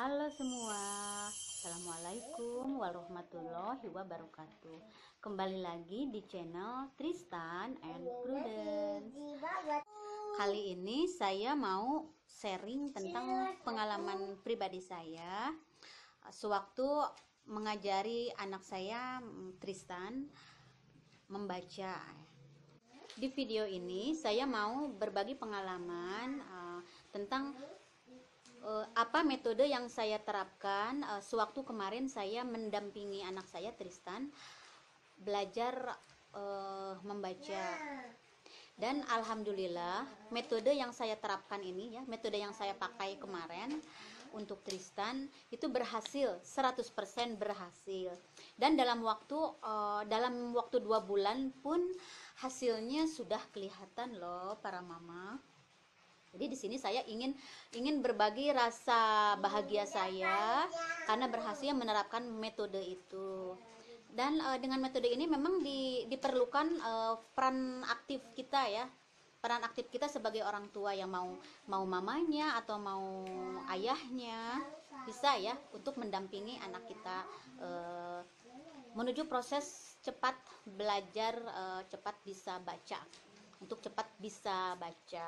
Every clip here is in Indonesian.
Halo semua, Assalamualaikum warahmatullahi wabarakatuh Kembali lagi di channel Tristan and Prudence Kali ini saya mau sharing tentang pengalaman pribadi saya Sewaktu mengajari anak saya mm, Tristan membaca Di video ini saya mau berbagi pengalaman uh, tentang Eh, apa metode yang saya terapkan uh, sewaktu kemarin saya mendampingi anak saya Tristan belajar uh, membaca dan alhamdulillah metode yang saya terapkan ini ya metode yang saya pakai kemarin untuk Tristan itu berhasil 100% berhasil dan dalam waktu uh, dalam waktu dua bulan pun hasilnya sudah kelihatan loh para mama jadi di sini saya ingin ingin berbagi rasa bahagia saya karena berhasil menerapkan metode itu. Dan uh, dengan metode ini memang di, diperlukan uh, peran aktif kita ya. Peran aktif kita sebagai orang tua yang mau mau mamanya atau mau ayahnya bisa ya untuk mendampingi anak kita uh, menuju proses cepat belajar uh, cepat bisa baca untuk cepat bisa baca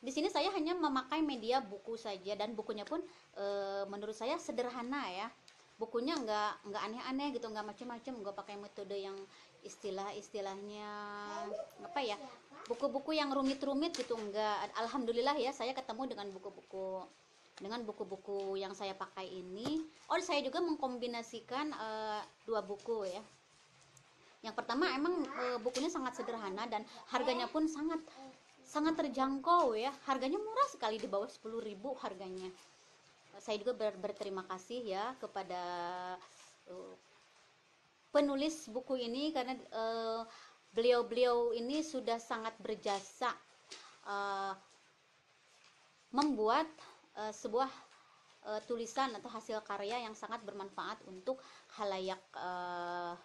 di sini saya hanya memakai media buku saja dan bukunya pun e, menurut saya sederhana ya bukunya nggak nggak aneh-aneh gitu nggak macam-macam nggak pakai metode yang istilah-istilahnya apa ya buku-buku yang rumit-rumit gitu nggak alhamdulillah ya saya ketemu dengan buku-buku dengan buku-buku yang saya pakai ini oh saya juga mengkombinasikan e, dua buku ya yang pertama emang e, bukunya sangat sederhana dan harganya pun sangat sangat terjangkau ya harganya murah sekali di bawah ribu harganya saya juga ber berterima kasih ya kepada eh, penulis buku ini karena eh, beliau-beliau uh, ini sudah sangat berjasa uh, membuat uh, sebuah uh, tulisan atau hasil karya yang sangat bermanfaat untuk halayak uh,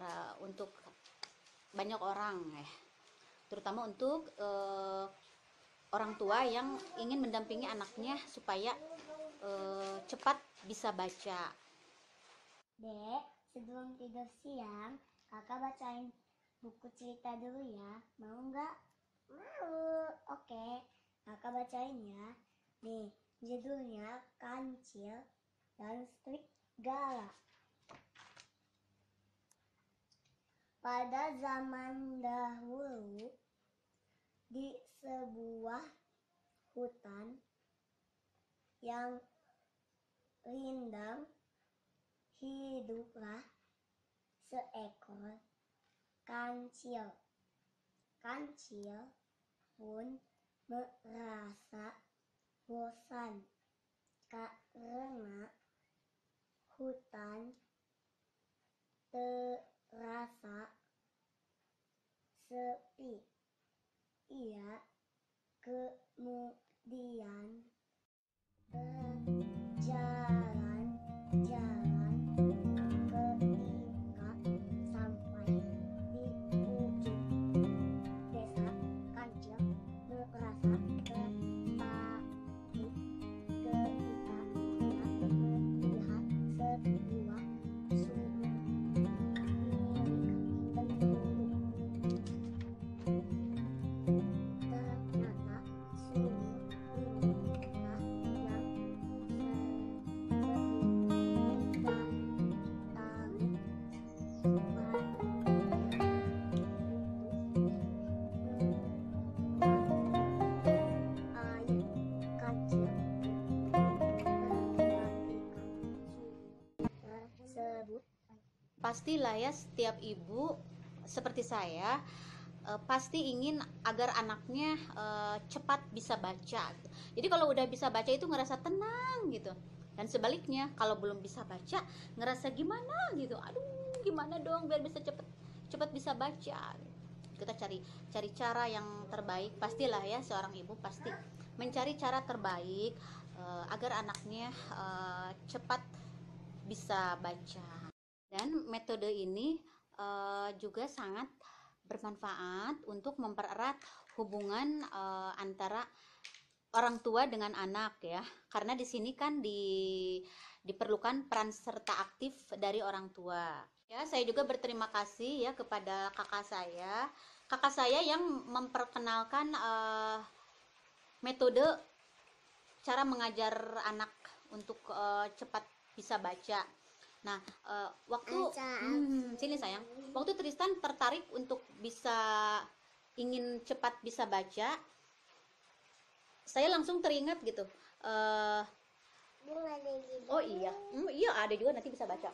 uh, untuk banyak orang ya. Eh terutama untuk uh, orang tua yang ingin mendampingi anaknya supaya uh, cepat bisa baca. Dek, sebelum tidur siang, kakak bacain buku cerita dulu ya. Mau nggak? Mau. Oke, kakak bacain ya. Nih, judulnya Kancil dan Strik Galak. Pada zaman dahulu, di sebuah hutan yang rindang, hiduplah seekor kancil. Kancil pun merasa bosan karena hutan terasa seri. Ia kemudian berjalan jalan pastilah ya setiap ibu seperti saya eh, pasti ingin agar anaknya eh, cepat bisa baca. Jadi kalau udah bisa baca itu ngerasa tenang gitu. Dan sebaliknya kalau belum bisa baca ngerasa gimana gitu. Aduh, gimana dong biar bisa cepat cepat bisa baca. Kita cari cari cara yang terbaik. Pastilah ya seorang ibu pasti mencari cara terbaik eh, agar anaknya cepat bisa baca. Dan metode ini uh, juga sangat bermanfaat untuk mempererat hubungan uh, antara orang tua dengan anak ya. Karena di sini kan di diperlukan peran serta aktif dari orang tua. Ya, saya juga berterima kasih ya kepada kakak saya. Kakak saya yang memperkenalkan uh, metode cara mengajar anak untuk uh, cepat bisa baca Nah, uh, waktu hmm, sini sayang, waktu Tristan tertarik untuk bisa ingin cepat bisa baca, saya langsung teringat gitu. Uh, oh iya, hmm, iya ada juga nanti bisa baca.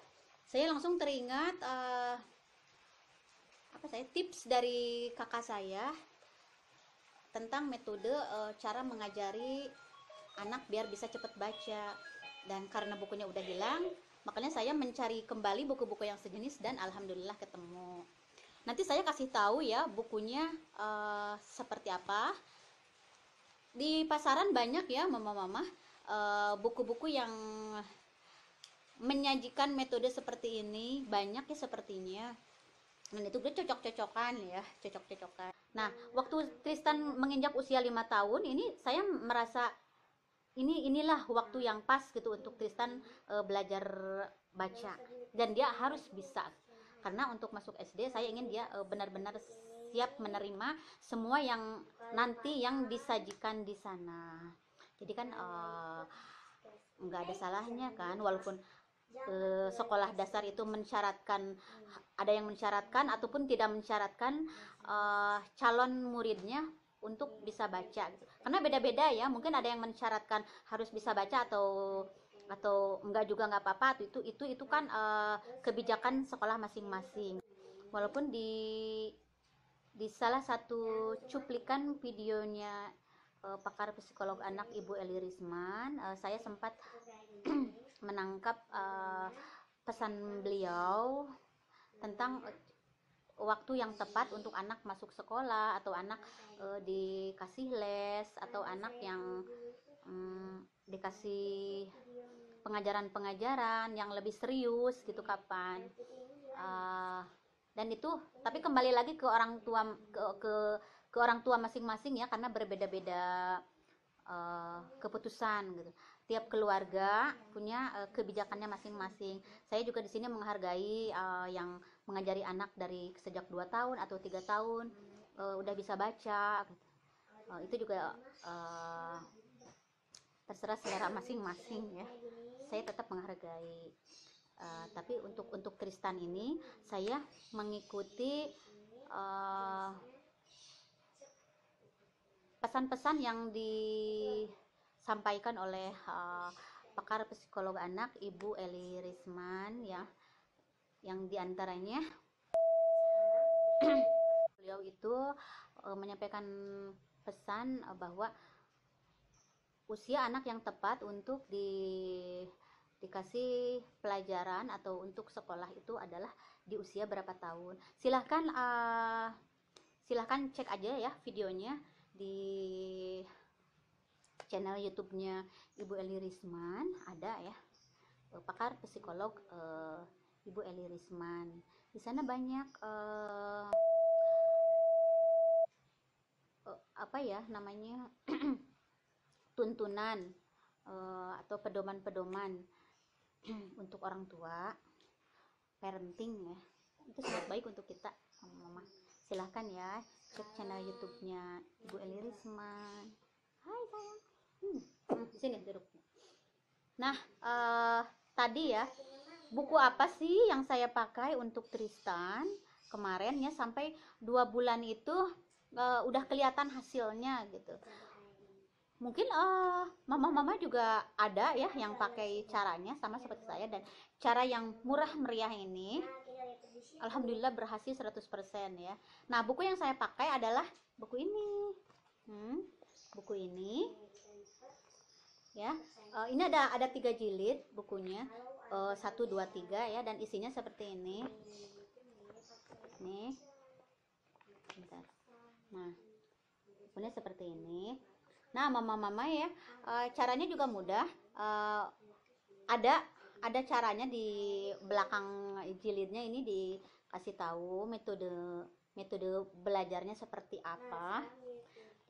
Saya langsung teringat uh, apa saya tips dari kakak saya tentang metode uh, cara mengajari anak biar bisa cepat baca. Dan karena bukunya udah hilang, makanya saya mencari kembali buku-buku yang sejenis dan alhamdulillah ketemu nanti saya kasih tahu ya bukunya uh, seperti apa di pasaran banyak ya mama-mama uh, eh, buku-buku yang menyajikan metode seperti ini banyak ya sepertinya dan itu gue cocok-cocokan ya cocok-cocokan nah waktu Tristan menginjak usia lima tahun ini saya merasa ini inilah waktu yang pas gitu untuk Tristan uh, belajar baca dan dia harus bisa karena untuk masuk SD saya ingin dia eh, benar-benar uh, siap menerima semua yang nanti yang disajikan di sana jadi kan eh, nggak uh, ada salahnya kan walaupun uh, sekolah dasar itu mensyaratkan ada yang mensyaratkan ataupun tidak mensyaratkan uh, calon muridnya untuk bisa baca gitu karena beda-beda ya mungkin ada yang mensyaratkan harus bisa baca atau atau enggak juga enggak apa-apa itu itu itu kan uh, kebijakan sekolah masing-masing walaupun di di salah satu cuplikan videonya uh, pakar psikolog anak Ibu Eli Risman uh, saya sempat menangkap uh, pesan beliau tentang waktu yang tepat untuk anak masuk sekolah atau anak uh, dikasih les atau anak yang um, dikasih pengajaran-pengajaran yang lebih serius gitu kapan uh, dan itu tapi kembali lagi ke orang tua ke ke, ke orang tua masing-masing ya karena berbeda-beda uh, keputusan gitu tiap keluarga punya uh, kebijakannya masing-masing saya juga di sini menghargai uh, yang mengajari anak dari sejak 2 tahun atau tiga tahun uh, udah bisa baca uh, itu juga uh, terserah selera masing-masing ya saya tetap menghargai uh, tapi untuk untuk Kristen ini saya mengikuti pesan pesan-pesan yang disampaikan oleh uh, pakar psikolog anak Ibu Eli Risman ya yang diantaranya beliau itu uh, menyampaikan pesan uh, bahwa usia anak yang tepat untuk di dikasih pelajaran atau untuk sekolah itu adalah di usia berapa tahun silahkan uh, silahkan cek aja ya videonya di channel YouTube-nya Ibu Eli Risman ada ya pakar psikolog uh, Ibu Eli Risman. Di sana banyak uh, apa ya namanya tuntunan uh, atau pedoman-pedoman untuk orang tua parenting ya. Itu sangat baik untuk kita, mama. Silahkan ya cek channel YouTube-nya Ibu Eli Risman. Hai sayang. Hmm, hmm di sini duduk. Nah, uh, tadi ya buku apa sih yang saya pakai untuk Tristan kemarin ya sampai dua bulan itu uh, udah kelihatan hasilnya gitu mungkin uh, mama-mama juga ada ya yang pakai caranya sama seperti saya dan cara yang murah meriah ini alhamdulillah berhasil 100% ya nah buku yang saya pakai adalah buku ini hmm, buku ini ya uh, ini ada ada tiga jilid bukunya Eh, satu 1 2 3 ya dan isinya seperti ini. Nih. Bentar. Nah. Punya seperti ini. Nah, mama-mama ya, e, caranya juga mudah. E, ada ada caranya di belakang jilidnya ini dikasih tahu metode metode belajarnya seperti apa.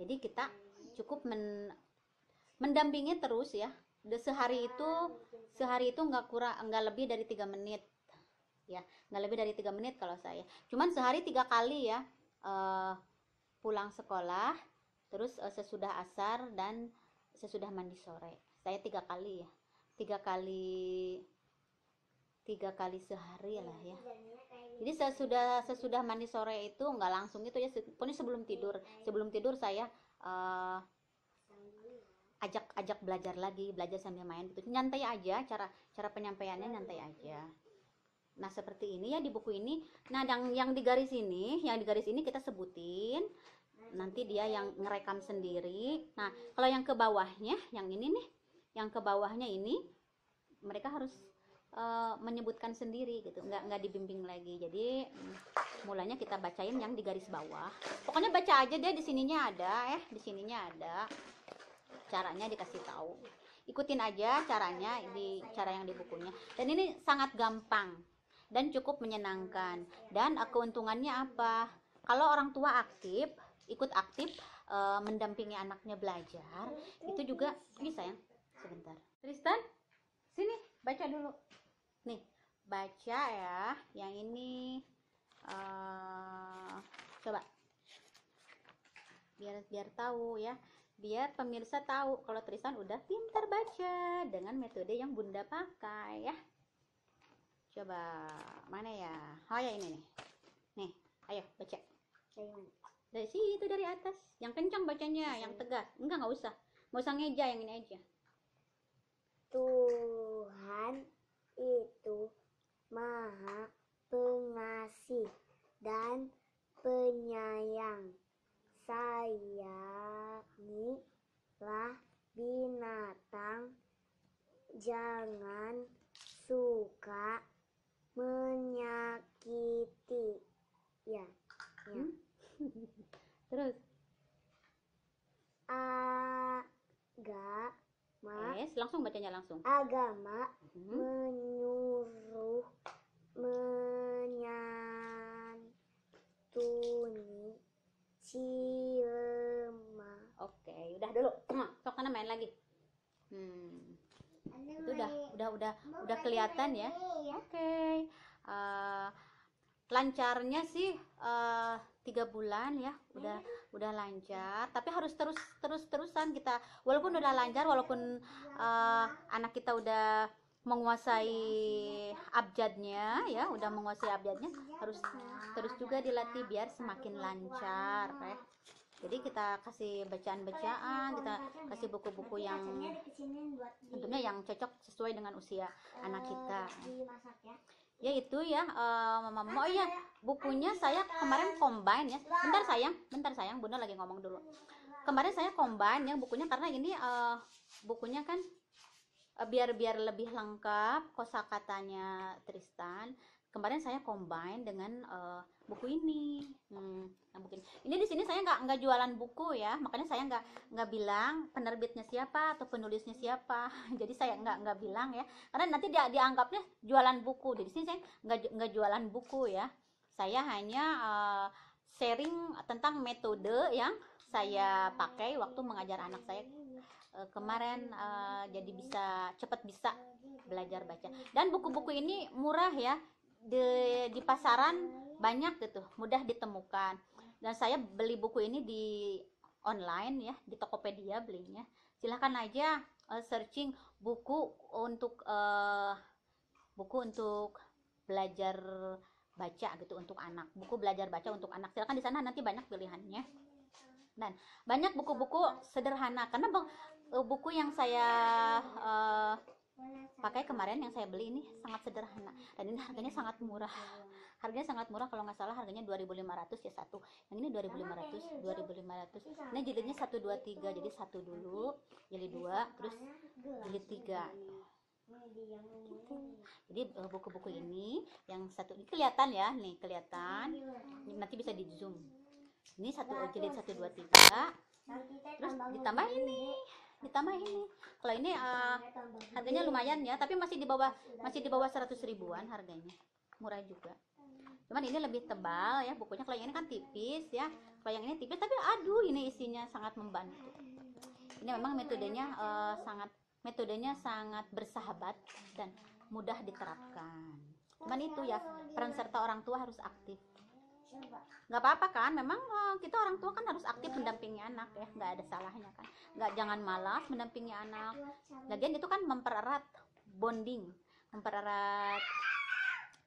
Jadi kita cukup men, mendampingi terus ya sehari itu sehari itu nggak kurang nggak lebih dari tiga menit ya nggak lebih dari tiga menit kalau saya cuman sehari tiga kali ya uh, pulang sekolah terus uh, sesudah asar dan sesudah mandi sore saya tiga kali ya tiga kali tiga kali sehari lah ya jadi sesudah sesudah mandi sore itu nggak langsung itu ya pokoknya sebelum tidur sebelum tidur saya uh, ajak ajak belajar lagi belajar sambil main gitu nyantai aja cara cara penyampaiannya nyantai aja Nah, seperti ini ya di buku ini. Nah, yang yang di garis ini, yang di garis ini kita sebutin. Nanti dia yang ngerekam sendiri. Nah, kalau yang ke bawahnya, yang ini nih, yang ke bawahnya ini mereka harus uh, menyebutkan sendiri gitu, nggak nggak dibimbing lagi. Jadi mulanya kita bacain yang di garis bawah. Pokoknya baca aja deh di sininya ada, ya, di sininya ada caranya dikasih tahu ikutin aja caranya di cara yang di bukunya dan ini sangat gampang dan cukup menyenangkan dan keuntungannya apa kalau orang tua aktif ikut aktif e, mendampingi anaknya belajar itu juga bisa ya sebentar Tristan sini baca dulu nih baca ya yang ini e, coba biar biar tahu ya biar pemirsa tahu kalau Tristan udah pintar baca dengan metode yang Bunda pakai ya. Coba mana ya? Oh ya ini nih. Nih, ayo baca. Dari situ dari atas, yang kencang bacanya, yang tegas. Enggak nggak usah, nggak usah ngeja yang ini aja. Tuhan itu maha pengasih dan penyayang sayangilah binatang jangan suka menyakiti ya, ya. Hmm? terus agama Eh langsung bacanya langsung agama hmm. lagi hmm. itu udah udah udah udah kelihatan ya. ya oke okay. uh, eh, lancarnya sih eh, tiga bulan ya udah udah lancar tapi harus terus terus terusan kita walaupun udah lancar walaupun uh, anak kita udah menguasai abjadnya ya udah menguasai abjadnya harus terus juga dilatih biar semakin lancar ya jadi kita kasih bacaan-bacaan kita kasih buku-buku yang tentunya yang cocok sesuai dengan usia uh, anak kita ya. ya? itu ya uh, mama oh iya bukunya saya kemarin combine ya bentar sayang bentar sayang bunda lagi ngomong dulu kemarin saya combine ya bukunya karena ini uh, bukunya kan uh, biar biar lebih lengkap kosakatanya Tristan kemarin saya combine dengan uh, buku ini. Hmm yang nah, mungkin ini di sini saya nggak nggak jualan buku ya, makanya saya nggak nggak bilang penerbitnya siapa atau penulisnya siapa. Jadi saya nggak nggak bilang ya, karena nanti dia dianggapnya jualan buku. Jadi di sini saya nggak nggak jualan buku ya. Saya hanya uh, sharing tentang metode yang saya pakai waktu mengajar anak saya uh, kemarin uh, jadi bisa cepat bisa belajar baca. Dan buku-buku ini murah ya di di pasaran banyak gitu, mudah ditemukan dan saya beli buku ini di online ya di Tokopedia belinya silahkan aja uh, searching buku untuk uh, buku untuk belajar baca gitu untuk anak buku belajar baca untuk anak silahkan di sana nanti banyak pilihannya dan banyak buku-buku sederhana karena eh, buku yang saya uh, pakai kemarin yang saya beli ini sangat sederhana dan ini harganya sangat murah harganya sangat murah kalau nggak salah harganya 2500 ya satu yang ini 2500 2500 nah iya, jilidnya 123 jadi satu iya, dulu jilid dua terus jilid tiga gitu. jadi e, buku-buku ini yang satu ini kelihatan ya nih kelihatan iya, nanti bisa di zoom ini satu nah, jilid satu dua tiga terus ditambah ini ditambah ini kalau ini uh, harganya lumayan ya tapi masih di bawah masih di bawah ya. seratus ribuan harganya murah juga cuman ini lebih tebal ya bukunya kalau yang ini kan tipis ya kalau yang ini tipis tapi aduh ini isinya sangat membantu ini memang metodenya uh, sangat metodenya sangat bersahabat dan mudah diterapkan cuman itu ya peran serta orang tua harus aktif nggak apa-apa kan memang eh, kita orang tua kan harus aktif mendampingi anak ya nggak ada salahnya kan nggak jangan malas mendampingi anak lagian itu kan mempererat bonding mempererat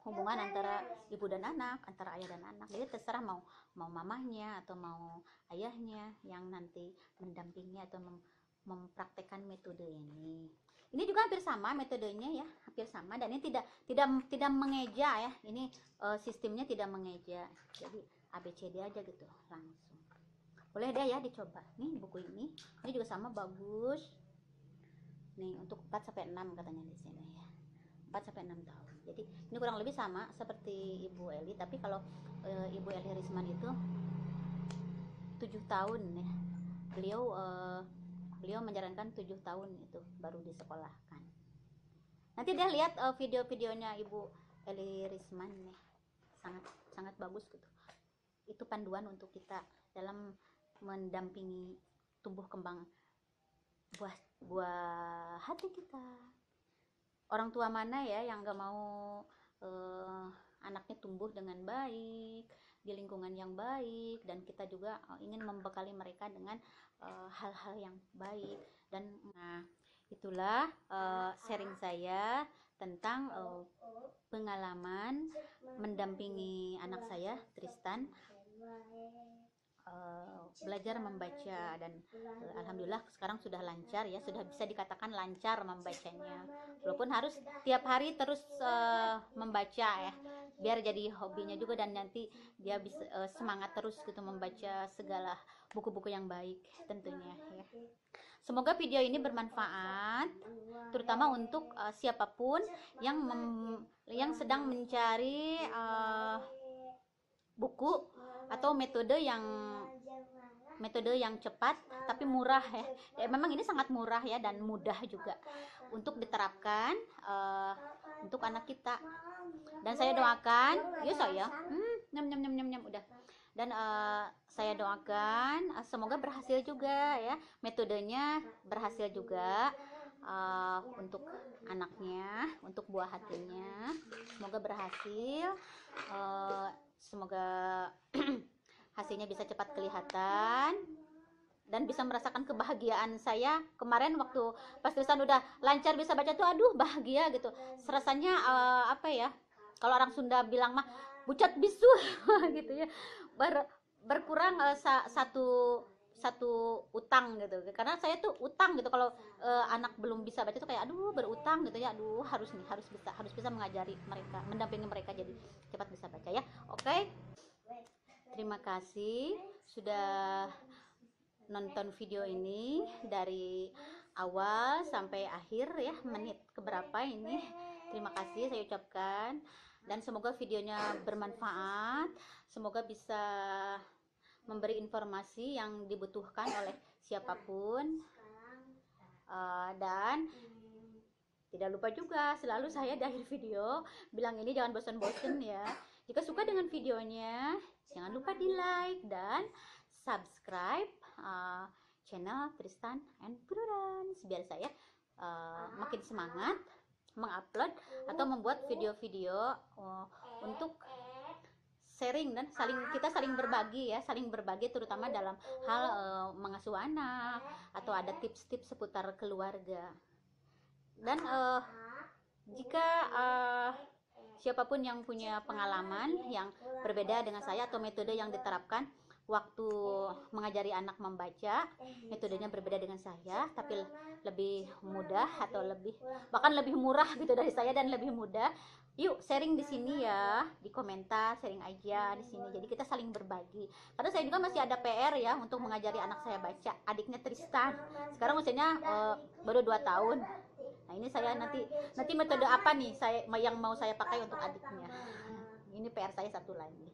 hubungan antara ibu dan anak, antara ayah dan anak. Jadi terserah mau mau mamahnya atau mau ayahnya yang nanti mendampingi atau mem, mempraktekkan metode ini. Ini juga hampir sama metodenya ya, hampir sama dan ini tidak tidak tidak mengeja ya. Ini uh, sistemnya tidak mengeja. Jadi ABCD aja gitu langsung. Boleh deh ya dicoba. Nih buku ini, ini juga sama bagus. Nih untuk 4 sampai 6 katanya di sini ya. 4 sampai 6 tahun jadi ini kurang lebih sama seperti Ibu Eli tapi kalau e, Ibu Eli Risman itu tujuh tahun ya beliau e, beliau menjalankan tujuh tahun itu baru disekolahkan nanti deh lihat e, video-videonya Ibu Eli Risman nih sangat sangat bagus gitu itu panduan untuk kita dalam mendampingi tumbuh kembang buah buah hati kita orang tua mana ya yang nggak mau uh, anaknya tumbuh dengan baik di lingkungan yang baik dan kita juga eh, ingin membekali mereka dengan eh, hal-hal uh, yang baik dan nah itulah uh, sharing saya tentang uh, pengalaman mendampingi anak saya Tristan Eh, belajar membaca dan uh, alhamdulillah sekarang sudah lancar ya sudah bisa dikatakan lancar membacanya walaupun harus tiap hari terus uh, membaca ya biar jadi hobinya juga dan nanti dia bisa uh, semangat terus gitu membaca segala buku-buku yang baik tentunya ya semoga video ini bermanfaat terutama untuk uh, siapapun yang mem yang sedang mencari uh, buku atau metode yang metode yang cepat tapi murah ya. ya memang ini sangat murah ya dan mudah juga untuk diterapkan uh, untuk anak kita dan saya doakan ya so ya hmm, nyam nyam nyam nyam udah dan uh, saya doakan uh, semoga berhasil juga ya metodenya berhasil juga uh, untuk anaknya, untuk buah hatinya. Semoga berhasil. Uh, semoga hasilnya bisa cepat kelihatan dan bisa merasakan kebahagiaan saya kemarin waktu pas tulisan udah lancar bisa baca tuh aduh bahagia gitu rasanya uh, apa ya kalau orang Sunda bilang mah bucat bisu gitu ya Ber, berkurang uh, sa, satu satu utang gitu karena saya tuh utang gitu kalau uh, anak belum bisa baca tuh kayak aduh berutang gitu ya aduh harus nih harus bisa harus bisa mengajari mereka mendampingi mereka jadi cepat bisa baca ya oke okay? terima kasih sudah nonton video ini dari awal sampai akhir ya menit keberapa ini terima kasih saya ucapkan dan semoga videonya bermanfaat semoga bisa memberi informasi yang dibutuhkan oleh siapapun uh, dan tidak lupa juga selalu saya di akhir video bilang ini jangan bosan-bosan ya jika suka dengan videonya jangan lupa di like dan subscribe uh, channel Tristan and Prudence biar saya uh, makin semangat mengupload atau membuat video-video uh, untuk sharing dan saling kita saling berbagi ya saling berbagi terutama dalam hal e, mengasuh anak atau ada tips-tips seputar keluarga dan e, jika e, siapapun yang punya pengalaman yang berbeda dengan saya atau metode yang diterapkan waktu mengajari anak membaca metodenya berbeda dengan saya tapi lebih mudah atau lebih bahkan lebih murah gitu dari saya dan lebih mudah yuk sharing di sini ya di komentar sharing aja di sini jadi kita saling berbagi karena saya juga masih ada PR ya untuk mengajari anak saya baca adiknya Tristan sekarang usianya uh, baru 2 tahun nah ini saya nanti nanti metode apa nih saya yang mau saya pakai untuk adiknya ini PR saya satu lagi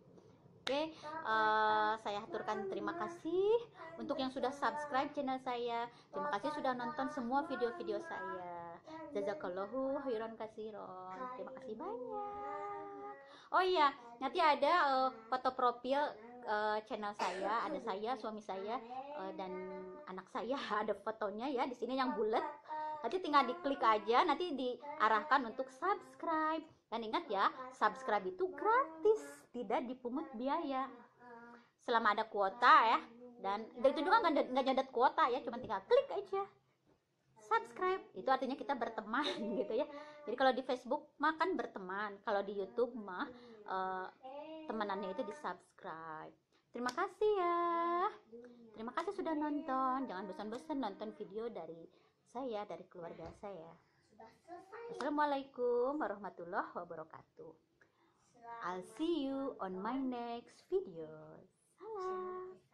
Oke, okay, uh, eh, saya aturkan terima kasih untuk yang sudah subscribe channel saya. Terima kasih sudah nonton semua video-video saya. Jazakallahu khairan kasiron. Terima kasih banyak. Oh iya, nanti ada uh, foto profil uh, channel saya, ada saya, suami saya uh, dan anak saya ada fotonya ya di sini yang bulat nanti tinggal diklik aja nanti diarahkan untuk subscribe dan ingat ya subscribe itu gratis tidak dipungut biaya selama ada kuota ya dan dari itu juga nggak nyadat kuota ya cuma tinggal klik aja subscribe itu artinya kita berteman gitu ya jadi kalau di Facebook mah kan berteman kalau di YouTube mah uh, temenannya itu di subscribe terima kasih ya terima kasih sudah nonton jangan bosan-bosan nonton video dari saya, dari keluarga saya. Assalamualaikum warahmatullahi wabarakatuh. I'll see you on my next video.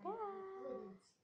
Salam. Dah.